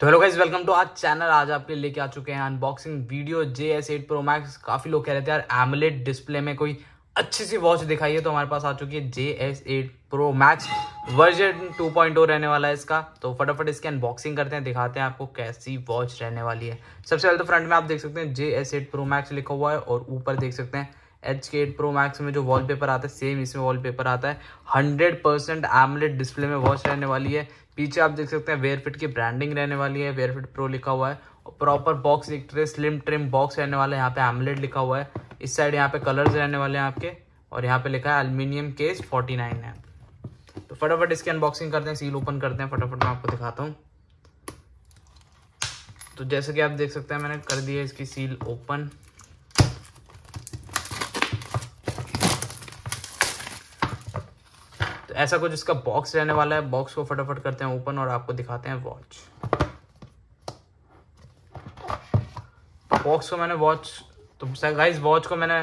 तो hello guys welcome to आज channel आज आपके लेके आ चुके हैं unboxing video J S eight pro max काफ़ी लोग कह रहे थे यार एमलेट डिस्प्ले में कोई अच्छी सी वॉच दिखाई है तो हमारे पास आ चुकी है J S eight pro max version two point रहने वाला है इसका तो फटाफट इसकी अनबॉक्सिंग करते हैं दिखाते हैं आपको कैसी वॉच रहने वाली है सबसे पहले तो फ्रंट में आप देख सकते हैं J S eight pro max लिखा हुआ है और ऊपर देख सकते हैं H K eight pro max में जो वॉलपेपर आता है सेम इसमें वॉलपेपर आता है हंड्रेड परसेंट एमलेट डिस्प्ले में वॉच रहने वाली है पीछे आप देख सकते हैं वेयरफिट की ब्रांडिंग रहने वाली है वेयरफिट प्रो लिखा हुआ है प्रॉपर बॉक्स दिख रहे स्लिम ट्रिम बॉक्स रहने वाला है यहाँ पे एमलेट लिखा हुआ है इस साइड यहाँ पे कलर्स रहने वाले हैं आपके और यहाँ पे लिखा है अल्मीनियम केस नाइन है तो फटाफट इसकी अनबॉक्सिंग करते हैं सील ओपन करते हैं फटाफट मैं आपको दिखाता हूँ तो जैसे कि आप देख सकते हैं मैंने कर दिया इसकी सील ओपन ऐसा कुछ इसका बॉक्स रहने वाला है बॉक्स को फटाफट करते हैं ओपन और आपको दिखाते हैं वॉच बॉक्स को मैंने वॉच तो गाइस वॉच को मैंने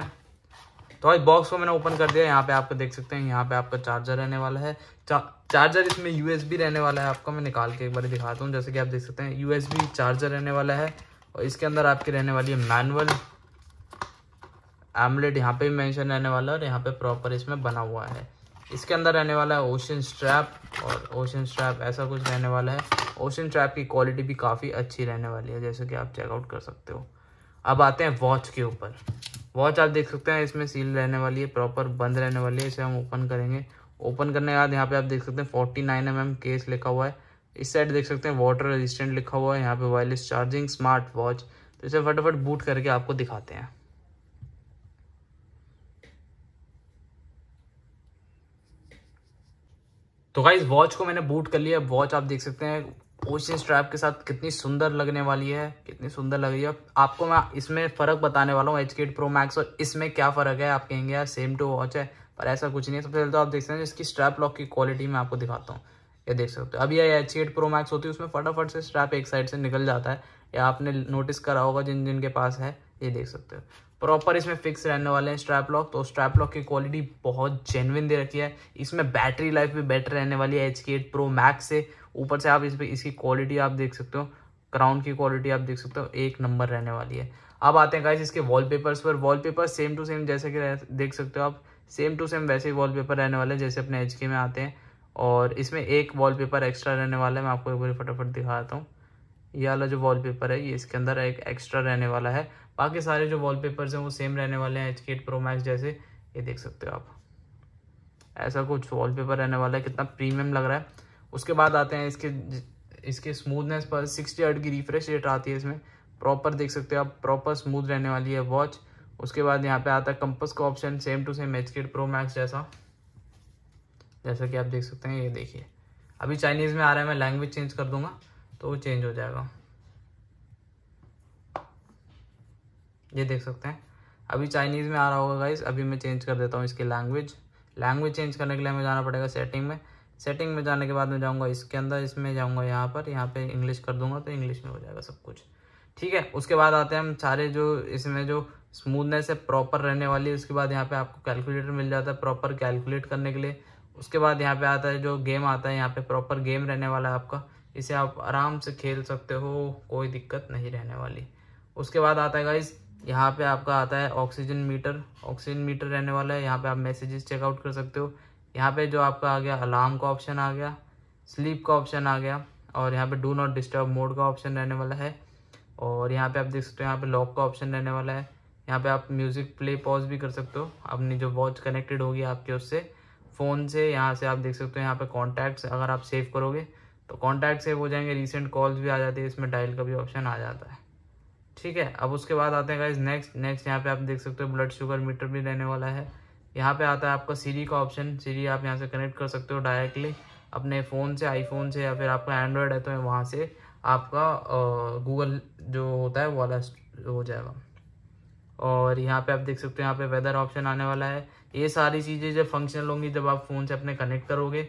तो इस बॉक्स को मैंने ओपन कर दिया यहाँ पे आपको देख सकते हैं यहाँ पे आपका चार्जर रहने वाला है चा, चार्जर इसमें यूएसबी रहने वाला है आपको मैं निकाल के एक बार दिखाता हूँ जैसे कि आप देख सकते हैं यूएसबी चार्जर रहने वाला है और इसके अंदर आपकी रहने वाली है मैनुअल एमलेट यहाँ पे भी मैंशन रहने वाला है और यहाँ पे प्रॉपर इसमें बना हुआ है इसके अंदर रहने वाला है ओशन स्ट्रैप और ओशन स्ट्रैप ऐसा कुछ रहने वाला है ओशन स्ट्रैप की क्वालिटी भी काफ़ी अच्छी रहने वाली है जैसे कि आप चेकआउट कर सकते हो अब आते हैं वॉच के ऊपर वॉच आप देख सकते हैं इसमें सील रहने वाली है प्रॉपर बंद रहने वाली है इसे हम ओपन करेंगे ओपन करने के बाद यहाँ पे आप देख सकते हैं forty nine M M case लिखा हुआ है इस साइड देख सकते हैं वाटर रेजिस्टेंट लिखा हुआ है यहाँ पे वायरलेस चार्जिंग स्मार्ट वॉच तो इसे फटाफट बूट करके आपको दिखाते हैं तो गाइज वॉच को मैंने बूट कर लिया वॉच आप देख सकते हैं ओशन स्ट्रैप के साथ कितनी सुंदर लगने वाली है कितनी सुंदर लग रही है आपको मैं इसमें फ़र्क बताने वाला हूँ एच के प्रो मैक्स और इसमें क्या फ़र्क है आप कहेंगे यार सेम टू वॉच है पर ऐसा कुछ नहीं है सबसे पहले तो आप देख सकते हैं इसकी स्ट्रैप लॉक की क्वालिटी मैं आपको दिखाता हूँ ये देख सकते हो अभी ये एच एट प्रो मैक्स होती है उसमें फटाफट से स्ट्रैप एक साइड से निकल जाता है या आपने नोटिस करा होगा जिन जिनके पास है ये देख सकते हो प्रॉपर इसमें फिक्स रहने वाले हैं स्ट्रैप लॉक तो स्ट्रैप लॉक की क्वालिटी बहुत जेनविन दे रखी है इसमें बैटरी लाइफ भी बेटर रहने वाली है H K eight pro max से ऊपर से आप इस पर इसकी क्वालिटी आप देख सकते हो क्राउन की क्वालिटी आप देख सकते हो एक नंबर रहने वाली है अब आते हैं गाइज इसके वॉलपेपर्स पर वॉलपेपर सेम टू सेम जैसे कि देख सकते हो आप सेम टू सेम वैसे ही वॉलपेपर रहने वाले जैसे अपने एच में आते हैं और इसमें एक वॉलपेपर एक्स्ट्रा रहने वाला है मैं आपको एक बार फटाफट दिखाता हूँ ये वाला जो वॉलपेपर है ये इसके अंदर एक एक्स्ट्रा रहने वाला है बाकी सारे जो वॉलपेपर्स हैं वो सेम रहने वाले हैं एच के प्रो मैक्स जैसे ये देख सकते हो आप ऐसा कुछ वॉलपेपर रहने वाला है कितना प्रीमियम लग रहा है उसके बाद आते हैं इसके इसके स्मूथनेस पर सिक्सटी एट की रिफ्रेश रेट आती है इसमें प्रॉपर देख सकते हो आप प्रॉपर स्मूथ रहने वाली है वॉच उसके बाद यहाँ पे आता है कंपस का option same to same H pro max जैसा जैसा कि आप देख सकते हैं ये देखिए अभी चाइनीज़ में आ रहा है मैं लैंग्वेज चेंज कर दूंगा तो वो चेंज हो जाएगा ये देख सकते हैं अभी चाइनीज़ में आ रहा होगा गाइज अभी मैं चेंज कर देता हूँ इसकी लैंग्वेज लैंग्वेज चेंज करने के लिए हमें जाना पड़ेगा सेटिंग में सेटिंग में जाने के बाद मैं जाऊँगा इसके अंदर इसमें जाऊँगा यहाँ पर यहाँ पे इंग्लिश कर दूंगा तो इंग्लिश में हो जाएगा सब कुछ ठीक है उसके बाद आते हैं हम सारे जो इसमें जो स्मूथनेस है प्रॉपर रहने वाली है उसके बाद यहाँ पे आपको कैलकुलेटर मिल जाता है प्रॉपर कैलकुलेट करने के लिए उसके बाद यहाँ पे आता है जो गेम आता है यहाँ पर प्रॉपर गेम रहने वाला है आपका इसे आप आराम से खेल सकते हो कोई दिक्कत नहीं रहने वाली उसके बाद आता है गाइज यहाँ पे आपका आता है ऑक्सीजन मीटर ऑक्सीजन मीटर रहने वाला है यहाँ पे आप मैसेजेस चेकआउट कर सकते हो यहाँ पे जो आपका आ गया अलार्म का ऑप्शन आ गया स्लीप का ऑप्शन आ गया और यहाँ पे डू नॉट डिस्टर्ब मोड का ऑप्शन रहने वाला है और यहाँ पे आप देख सकते हो यहाँ पे लॉक का ऑप्शन रहने वाला है यहाँ पे आप म्यूज़िक प्ले पॉज भी कर सकते हो अपनी जो वॉच कनेक्टेड होगी आपके उससे फ़ोन से यहाँ से आप देख सकते हो यहाँ पे कॉन्टैक्ट्स अगर आप सेव करोगे तो कॉन्टैक्ट सेव हो जाएंगे रिसेंट कॉल्स भी आ जाती है इसमें डायल का भी ऑप्शन आ जाता है ठीक है अब उसके बाद आते हैं गाइज नेक्स्ट नेक्स्ट यहाँ पे आप देख सकते हो ब्लड शुगर मीटर भी रहने वाला है यहाँ पे आता है आपका सीरी का ऑप्शन सीरी आप यहाँ से कनेक्ट कर सकते हो डायरेक्टली अपने फ़ोन से आईफोन से या फिर आपका एंड्रॉयड है तो वहाँ से आपका गूगल जो होता है वो वाला हो जाएगा और यहाँ पे आप देख सकते हो यहाँ पे वेदर ऑप्शन आने वाला है ये सारी चीज़ें जब फंक्शनल होंगी जब आप फ़ोन से अपने कनेक्ट करोगे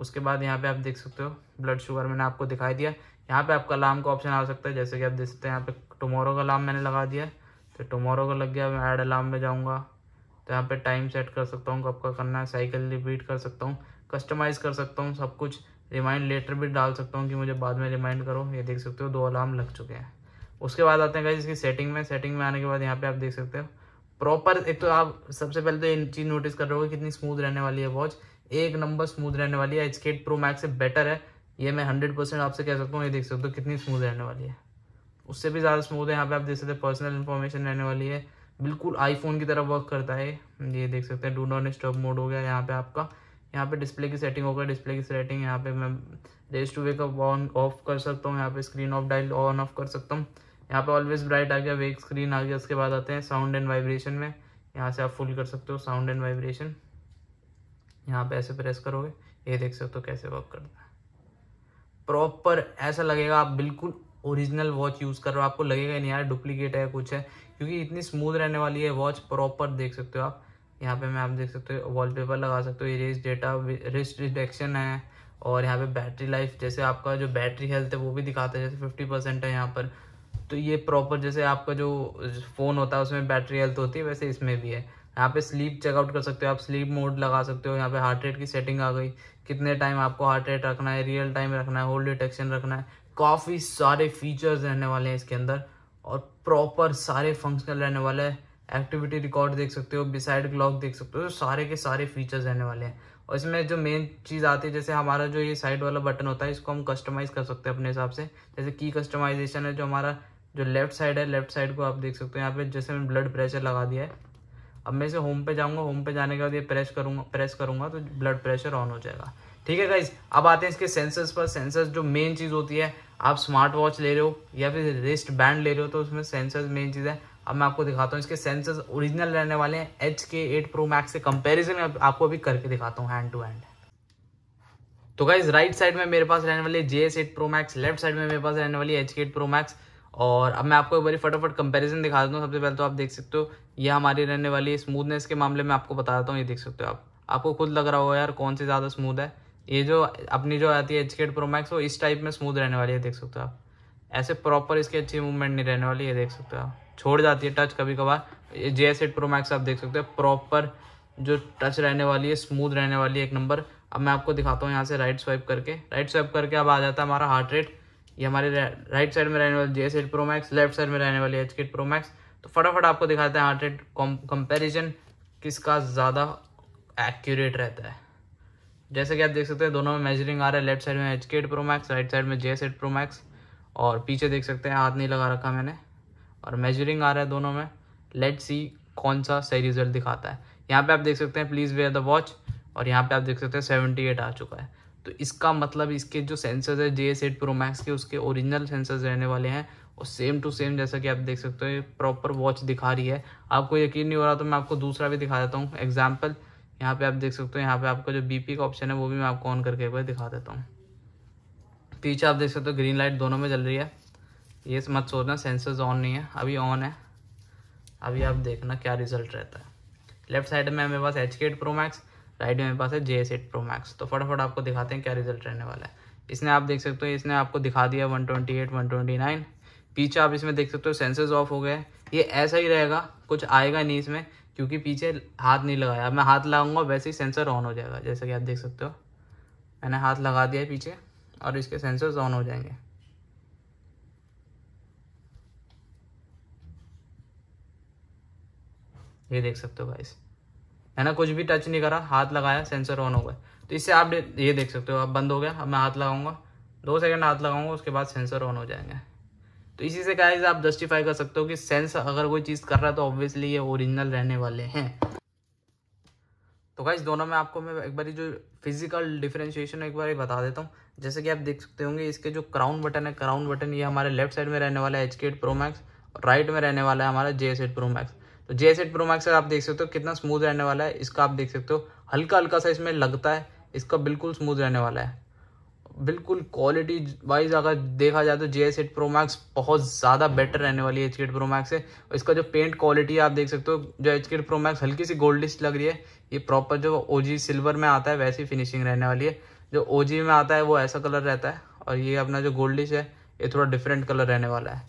उसके बाद यहाँ पे आप देख सकते हो ब्लड शुगर मैंने आपको दिखाई दिया यहाँ पे आपका लाम का ऑप्शन आ सकता है जैसे कि आप देख सकते हैं यहाँ पे टुमारो का लाम मैंने लगा दिया तो टुमारो का लग गया मैं ऐड अलार्म में जाऊँगा तो यहाँ पे टाइम सेट कर सकता हूँ कब का करना है साइकिल रिपीट कर सकता हूँ कस्टमाइज़ कर सकता हूँ सब कुछ रिमाइंड लेटर भी डाल सकता हूँ कि मुझे बाद में रिमाइंड करो ये देख सकते हो दो अलार्म लग चुके हैं उसके बाद आते हैं इसकी सेटिंग में सेटिंग में आने के बाद यहाँ पर आप देख सकते हो प्रॉपर एक तो आप सबसे पहले तो ये चीज़ नोटिस कर रहे हो कितनी स्मूथ रहने वाली है वॉच एक नंबर स्मूथ रहने वाली है स्केट प्रो मैक्स से बेटर है ये मैं हंड्रेड परसेंट आपसे कह सकता हूँ ये देख सकते हो कितनी स्मूथ रहने वाली है उससे भी ज़्यादा स्मूथ है यहाँ पे आप देख सकते हैं पर्सनल इन्फॉर्मेशन रहने वाली है बिल्कुल आईफोन की तरह वर्क करता है ये देख सकते हैं डू नॉट डिस्टर्ब मोड हो गया यहाँ पे आपका यहाँ पे डिस्प्ले की सेटिंग होगा डिस्प्ले की सेटिंग यहाँ पे मैं रेस टू वे का ऑन ऑफ कर सकता हूँ यहाँ पे screen off dial on off कर सकता हूँ यहाँ पे ऑलवेज ब्राइट आ गया वेक स्क्रीन आ गया उसके बाद आते हैं साउंड एंड वाइब्रेशन में यहाँ से आप फुल कर सकते हो साउंड एंड वाइब्रेशन यहाँ पे ऐसे प्रेस करोगे ये देख सकते हो कैसे वर्क करता है प्रॉपर ऐसा लगेगा आप बिल्कुल ओरिजिनल वॉच यूज़ कर रहे हो आपको लगेगा नहीं यार डुप्लीकेट है कुछ है क्योंकि इतनी स्मूथ रहने वाली है वॉच प्रॉपर देख सकते हो आप यहाँ पे मैं आप देख सकते हो वॉलपेपर लगा सकते हो इरेज डेटा रिस्ट रिडक्शन है और यहाँ पे बैटरी लाइफ जैसे आपका जो बैटरी हेल्थ है वो भी दिखाता है जैसे फिफ्टी परसेंट है यहाँ पर तो ये प्रॉपर जैसे आपका जो फ़ोन होता है उसमें बैटरी हेल्थ होती है वैसे इसमें भी है यहाँ पे स्लीप चेकआउट कर सकते हो आप स्लीप मोड लगा सकते हो यहाँ पे हार्ट रेट की सेटिंग आ गई कितने टाइम आपको हार्ट रेट रखना है रियल टाइम रखना है होल्ड डिटेक्शन रखना है काफ़ी सारे फीचर्स रहने वाले हैं इसके अंदर और प्रॉपर सारे फंक्शनल रहने वाले हैं एक्टिविटी रिकॉर्ड देख सकते हो बिसाइड क्लॉक देख सकते हो तो सारे के सारे फीचर्स रहने वाले हैं और इसमें जो मेन चीज़ आती है जैसे हमारा जो ये साइड वाला बटन होता है इसको हम कस्टमाइज़ कर सकते हैं अपने हिसाब से जैसे की कस्टमाइजेशन है जो हमारा जो लेफ्ट साइड है लेफ्ट साइड को आप देख सकते हो यहाँ पे जैसे मैंने ब्लड प्रेशर लगा दिया है अब मैं इसे होम पे जाऊंगा होम पे जाने के बाद ये प्रेस करूंगा प्रेस करूंगा तो ब्लड प्रेशर ऑन हो जाएगा ठीक है गाइज अब आते हैं इसके सेंसर्स पर सेंसर्स जो मेन चीज़ होती है आप स्मार्ट वॉच ले रहे हो या फिर रिस्ट बैंड ले रहे हो तो उसमें सेंसर्स मेन चीज़ है अब मैं आपको दिखाता हूँ इसके सेंसर्स ओरिजिनल रहने वाले हैं H K eight pro max से कंपेरिजन आपको अभी करके दिखाता हूँ हैंड टू हैंड तो गाइज राइट साइड में मेरे पास रहने वाली J S eight pro max left side में मेरे पास रहने वाली H K eight pro max और अब मैं आपको एक बार फटाफट कंपैरिजन दिखा देता हूँ सबसे पहले तो आप देख सकते हो ये हमारी रहने वाली स्मूथनेस के मामले में आपको बता देता हूँ ये देख सकते हो आप आपको खुद लग रहा होगा यार कौन सी ज़्यादा स्मूथ है ये जो अपनी जो आती है एच के प्रोमैक्स वो इस टाइप में स्मूथ रहने वाली है देख सकते हो आप ऐसे प्रॉपर इसकी अच्छी मूवमेंट नहीं रहने वाली ये देख सकते हो आप छोड़ जाती है टच कभी कभार जे एस एट प्रोमैक्स आप देख सकते हो प्रॉपर जो टच रहने वाली है स्मूथ रहने वाली है एक नंबर अब मैं आपको दिखाता हूँ यहाँ से राइट स्वाइप करके राइट स्वाइप करके अब आ जाता है हमारा हार्ट रेट ये हमारे राइट साइड में रहने वाली J S eight pro max left side में रहने वाली एच किट प्रो मैक्स तो फटाफट आपको दिखाते हैं हार्ट रेट कंपेरिजन किसका ज़्यादा एक्यूरेट रहता है जैसे कि आप देख सकते हैं दोनों में मेजरिंग आ रहा है लेफ्ट साइड में H K eight pro max right side में J S eight pro max और पीछे देख सकते हैं हाथ नहीं लगा रखा मैंने और मेजरिंग आ रहा है दोनों में लेट सी कौन सा सही रिजल्ट दिखाता है यहाँ पे आप देख सकते हैं प्लीज़ वेयर द वॉच और यहाँ पे आप देख सकते हैं सेवेंटी एट आ चुका है तो इसका मतलब इसके जो सेंसर्स है J S eight pro max के उसके ओरिजिनल सेंसर्स रहने वाले हैं और सेम टू सेम जैसा कि आप देख सकते हो प्रॉपर वॉच दिखा रही है आपको यकीन नहीं हो रहा तो मैं आपको दूसरा भी दिखा देता हूँ एग्जाम्पल यहाँ पे आप देख सकते हो यहाँ पे आपका जो बीपी का ऑप्शन है वो भी मैं आपको ऑन करके एक बार दिखा देता हूँ पीछे आप देख सकते हो ग्रीन लाइट दोनों में जल रही है ये मत सोचना सेंसर्स ऑन नहीं है अभी ऑन है अभी आप देखना क्या रिजल्ट रहता है लेफ्ट साइड में हमारे पास H K eight pro max right में मेरे पास है J S eight pro max तो फटाफट आपको दिखाते हैं क्या रिजल्ट रहने वाला है इसने आप देख सकते हो इसने आपको दिखा दिया one twenty eight one twenty nine पीछे आप इसमें देख सकते हो सेंसर्स ऑफ हो गए ये ऐसा ही रहेगा कुछ आएगा नहीं इसमें क्योंकि पीछे हाथ नहीं लगाया मैं हाथ लगाऊंगा वैसे ही सेंसर ऑन हो जाएगा जैसा कि आप देख सकते हो मैंने हाथ लगा दिया पीछे और इसके सेंसर्स ऑन हो जाएंगे ये देख सकते हो भाई है ना कुछ भी टच नहीं करा हाथ लगाया सेंसर ऑन हो गया तो इससे आप ये देख सकते हो अब बंद हो गया अब मैं हाथ लगाऊंगा दो सेकंड हाथ लगाऊंगा उसके बाद सेंसर ऑन हो जाएंगे तो इसी से गाइज आप जस्टिफाई कर सकते हो कि सेंस अगर कोई चीज़ कर रहा है तो ऑब्वियसली ये ओरिजिनल रहने वाले हैं तो गाइज दोनों में आपको मैं एक बार जो फिजिकल डिफ्रेंशिएशन एक बार बता देता हूँ जैसे कि आप देख सकते होंगे इसके जो क्राउन बटन है क्राउन बटन ये हमारे लेफ्ट साइड में रहने वाला है H K eight pro max right में रहने वाला है हमारा J S eight pro max तो जे सेट प्रो मैक्स आप देख सकते हो कितना स्मूथ रहने वाला है इसका आप देख सकते हो हल्का हल्का सा इसमें लगता है इसका बिल्कुल स्मूथ रहने वाला है बिल्कुल क्वालिटी वाइज अगर देखा जाए तो J S eight pro max बहुत ज़्यादा बेटर रहने वाली है एच केट प्रो मैक्स से इसका जो पेंट क्वालिटी है आप देख सकते हो जो एच केट प्रो मैक्स हल्की सी गोल्डिश लग रही है ये प्रॉपर जो ओ सिल्वर में आता है वैसी फिनिशिंग रहने वाली है जो ओ में आता है वो ऐसा कलर रहता है और ये अपना जो गोल्डिश है ये थोड़ा डिफरेंट कलर रहने वाला है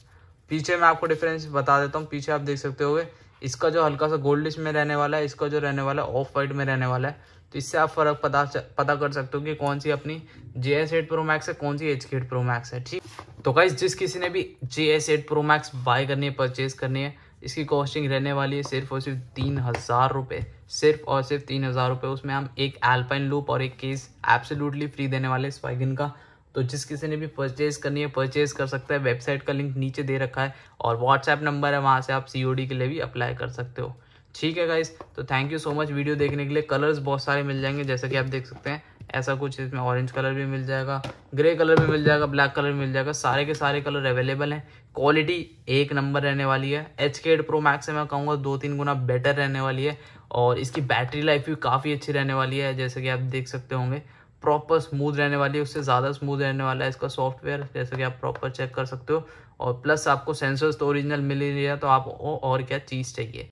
पीछे मैं आपको डिफरेंस बता देता हूँ पीछे आप देख सकते हो इसका जो हल्का सा गोल्डिश में रहने वाला है इसका जो रहने वाला है ऑफ वाइट में रहने वाला है तो इससे आप फर्क पता पता कर सकते हो कि कौन सी अपनी J S eight pro max है कौन सी H K eight pro max है ठीक तो गाइज जिस किसी ने भी J S eight pro max buy करनी है परचेज करनी है इसकी कॉस्टिंग रहने वाली है सिर्फ और सिर्फ तीन हज़ार रुपये सिर्फ और सिर्फ तीन हज़ार रुपये उसमें हम एक एल्पाइन लूप और एक केस एब्सोल्युटली फ्री देने वाले स्पाइगन का तो जिस किसी ने भी परचेज़ करनी है परचेज़ कर सकता है वेबसाइट का लिंक नीचे दे रखा है और व्हाट्सएप नंबर है वहाँ से आप सी के लिए भी अप्लाई कर सकते हो ठीक है गाइस तो thank you so much video देखने के लिए कलर्स बहुत सारे मिल जाएंगे जैसे कि आप देख सकते हैं ऐसा कुछ इसमें ऑरेंज कलर भी मिल जाएगा ग्रे कलर भी मिल जाएगा ब्लैक कलर भी मिल जाएगा सारे के सारे कलर अवेलेबल हैं क्वालिटी एक नंबर रहने वाली है एच के एड प्रो मैक्स से मैं कहूँगा दो तीन गुना बेटर रहने वाली है और इसकी बैटरी लाइफ भी काफ़ी अच्छी रहने वाली है जैसे कि आप देख सकते होंगे प्रॉपर स्मूथ रहने वाली है उससे ज़्यादा स्मूथ रहने वाला है इसका सॉफ्टवेयर जैसे कि आप प्रॉपर चेक कर सकते हो और प्लस आपको सेंसर्स तो ओरिजिनल मिल ही रहा तो आप और क्या चीज़ चाहिए